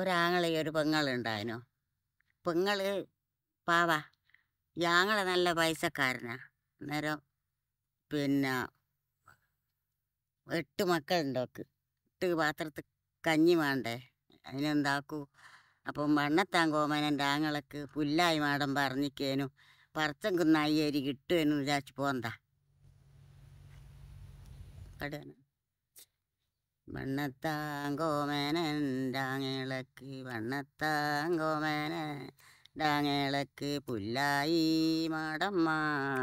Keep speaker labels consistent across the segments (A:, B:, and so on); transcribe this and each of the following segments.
A: ഒരാങ്ങളെ ഒരു പെങ്ങളുണ്ടായിരുന്നു പെങ്ങള് പാവ ഞങ്ങളെ നല്ല പൈസക്കാരനാ അന്നേരം പിന്നെ എട്ട് മക്കളുണ്ടോക്ക് എട്ട് പാത്രത്തിൽ കഞ്ഞി വേണ്ടേ അതിനെന്താക്കൂ അപ്പം വണ്ണത്താൻ കോമനൻ്റെ ആങ്ങളക്ക് പുല്ലായി മാടം പറഞ്ഞിക്കേനു പറച്ചം നയ്യേരി കിട്ടുമെന്ന് വിചാരിച്ച് പോന്താ കടുകന വണ്ണത്താങ്കോമേനൻ ഡാങ്ങിളക്ക് വണ്ണത്താങ്കോമേനൻ ഡാങ്ങിളക്ക് പുല്ലായി മാടന്മാർ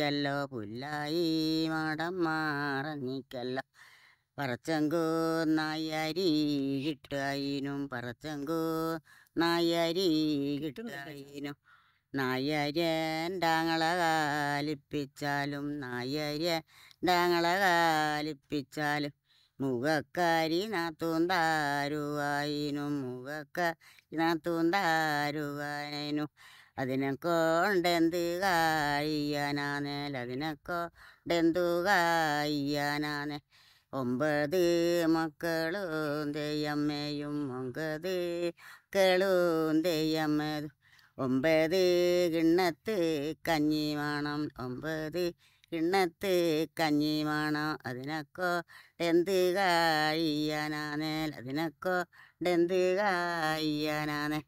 A: കല്ലോ പുല്ലായി മാടന്മാർ നീക്കല്ലോ പറച്ചങ്കോ നായരി കിട്ടായിനും പറച്ചങ്കോ നായരി
B: കിട്ടായിനും
A: നായരെ ഡാങ്ങള കാലിപ്പിച്ചാലും നായര്യൻ ഡാങ്ങള കാലിപ്പിച്ചാലും മുഖക്കാരി നാത്തൂന്താരുവായിനും മുഖക്കാരി നാത്തൂന്താരുവായനും അതിനെക്കോണ്ടെന്ത് കായ്യാനാനേൽ അതിനെക്കോണ്ടെന്തു കായ്യാനാനേ ഒമ്പത് മക്കളും തെയ്യമ്മയും ഒമ്പത് മക്കളും തെയ്യമ്മതും ഒമ്പത് കിണ്ണത്ത് കഞ്ഞി വേണം ഒമ്പത് കിണ്ണത്ത് കഞ്ഞിമാണോ അതിനക്കോ ഡെന്ത് കായ്യാനാന്നേൽ അതിനക്കോ ഡെന്ത് കായ്യാനാന്നേ